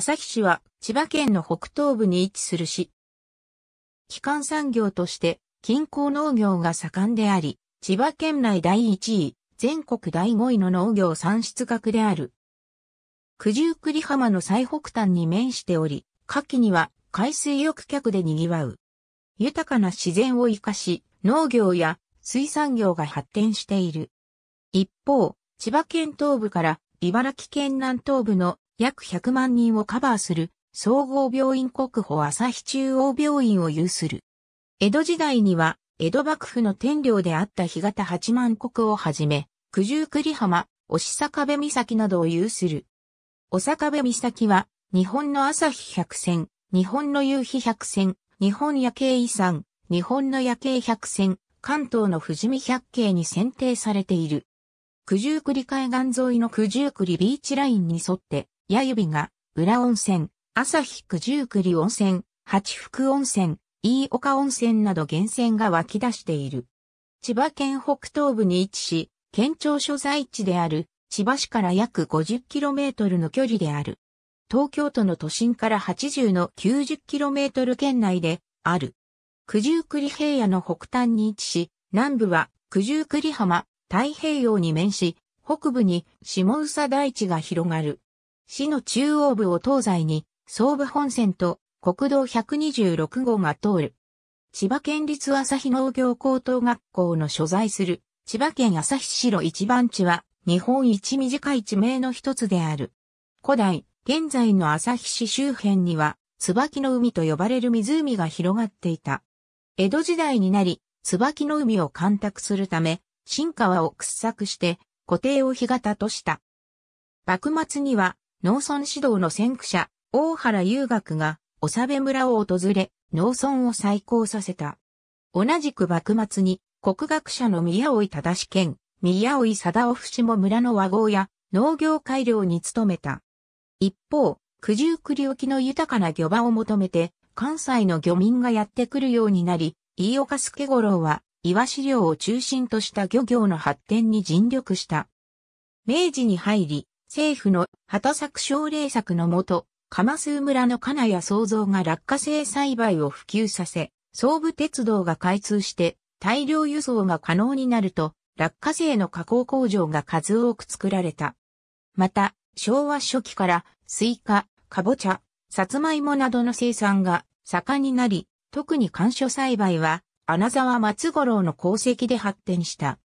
旭市は千葉県の北東部に位置する市。基幹産業として近郊農業が盛んであり、千葉県内第1位、全国第5位の農業産出額である。九十九里浜の最北端に面しており、夏季には海水浴客で賑わう。豊かな自然を生かし、農業や水産業が発展している。一方、千葉県東部から茨城県南東部の約100万人をカバーする総合病院国保朝日中央病院を有する。江戸時代には、江戸幕府の天領であった日潟八万国をはじめ、九十九里浜、押坂部岬などを有する。押坂部岬は、日本の朝日百選、日本の夕日百選、日本夜景遺産、日本の夜景百選、関東の富士見百景に選定されている。九十九里海岸沿いの九十九里ビーチラインに沿って、矢指が、浦温泉、朝日九十九里温泉、八福温泉、飯岡温泉など源泉が湧き出している。千葉県北東部に位置し、県庁所在地である千葉市から約 50km の距離である。東京都の都心から80の 90km 圏内である。九十九里平野の北端に位置し、南部は九十九里浜、太平洋に面し、北部に下宇佐大地が広がる。市の中央部を東西に、総武本線と国道126号が通る。千葉県立朝日農業高等学校の所在する千葉県朝日市一番地は日本一短い地名の一つである。古代、現在の朝日市周辺には椿の海と呼ばれる湖が広がっていた。江戸時代になり、椿の海を干拓するため、新川を掘削して、湖底を干潟とした。幕末には、農村指導の先駆者、大原遊学が、長部村を訪れ、農村を再興させた。同じく幕末に、国学者の宮尾忠志兼、宮尾貞夫氏も村の和合や、農業改良に努めた。一方、九十九里沖の豊かな漁場を求めて、関西の漁民がやってくるようになり、飯岡助五郎は、岩資料を中心とした漁業の発展に尽力した。明治に入り、政府の畑作奨励策のもと、鎌数村の金谷創造が落花生栽培を普及させ、総武鉄道が開通して大量輸送が可能になると、落花生の加工工場が数多く作られた。また、昭和初期からスイカ、カボチャ、サツマイモなどの生産が盛んになり、特に干渉栽培は、穴沢松五郎の功績で発展した。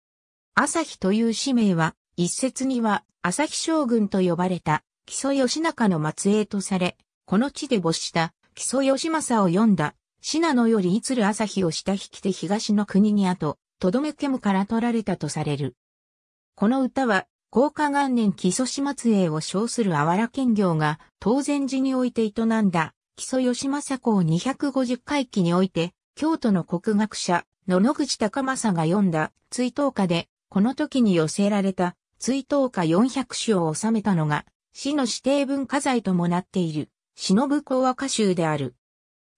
朝日という使命は、一説には、朝日将軍と呼ばれた、木曽義仲の末裔とされ、この地で没した木曽義政を読んだ、信濃よりいつる朝日を下引きて東の国に後、とどめけむから取られたとされる。この歌は、高下元年木曽始末裔を称するあわら兼業が、当然寺において営んだ、木曽義政公250回忌において、京都の国学者、野々口高政が読んだ、追悼歌で、この時に寄せられた、追悼歌400首を収めたのが、市の指定文化財ともなっている、忍ぶ講和歌集である。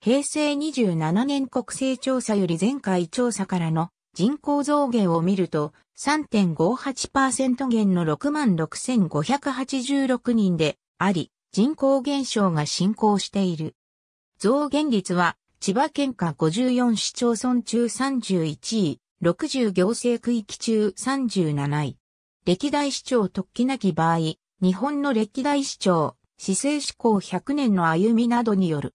平成27年国勢調査より前回調査からの人口増減を見ると3.58%減の66,586人であり、人口減少が進行している。増減率は千葉県下54市町村中31位、60行政区域中37位。歴代市長特起なき場合、日本の歴代市長、市政志向100年の歩みなどによる。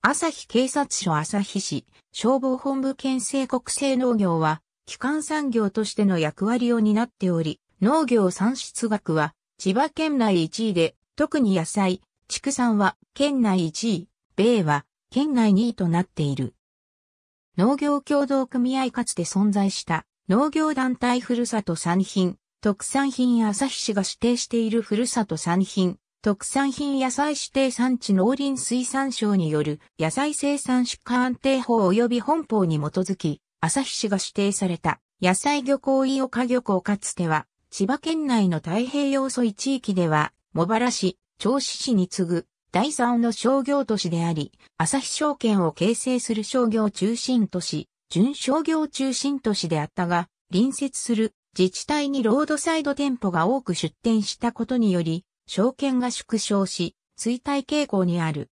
朝日警察署朝日市、消防本部県政国政農業は、基幹産業としての役割を担っており、農業産出額は、千葉県内1位で、特に野菜、畜産は県内1位、米は県内2位となっている。農業協同組合かつて存在した農業団体ふるさと産品特産品旭市が指定しているふるさと産品、特産品野菜指定産地農林水産省による野菜生産出荷安定法及び本法に基づき、旭市が指定された野菜漁港伊岡漁港かつては、千葉県内の太平洋沿い地域では、茂原市、銚子市に次ぐ第3の商業都市であり、旭証券を形成する商業中心都市、準商業中心都市であったが、隣接する自治体にロードサイド店舗が多く出店したことにより、証券が縮小し、衰退傾向にある。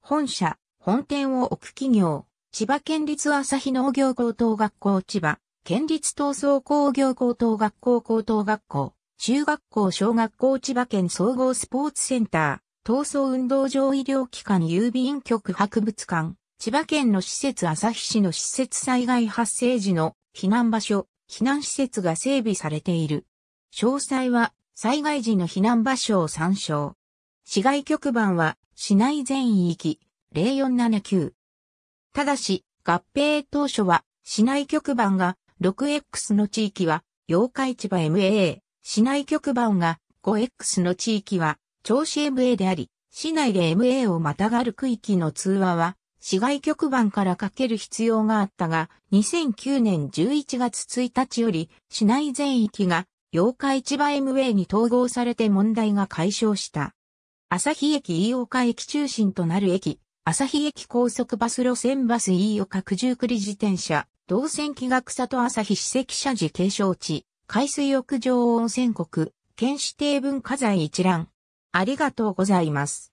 本社、本店を置く企業、千葉県立朝日農業高等学校千葉、県立闘争工業高等学校高等学校、中学校小学校千葉県総合スポーツセンター、闘争運動場医療機関郵便局博物館、千葉県の施設朝日市の施設災害発生時の避難場所、避難施設が整備されている。詳細は災害時の避難場所を参照。市外局番は市内全域0479。ただし、合併当初は市内局番が 6X の地域は八日市場 MA、市内局番が 5X の地域は銚子 MA であり、市内で MA をまたがる区域の通話は市外局番からかける必要があったが、2009年11月1日より、市内全域が、八日市場 MA に統合されて問題が解消した。朝日駅飯岡駅中心となる駅、朝日駅高速バス路線バス飯岡九十九里自転車、動線木が草と朝日史跡社寺継承地、海水浴場温泉国、県指定文化財一覧。ありがとうございます。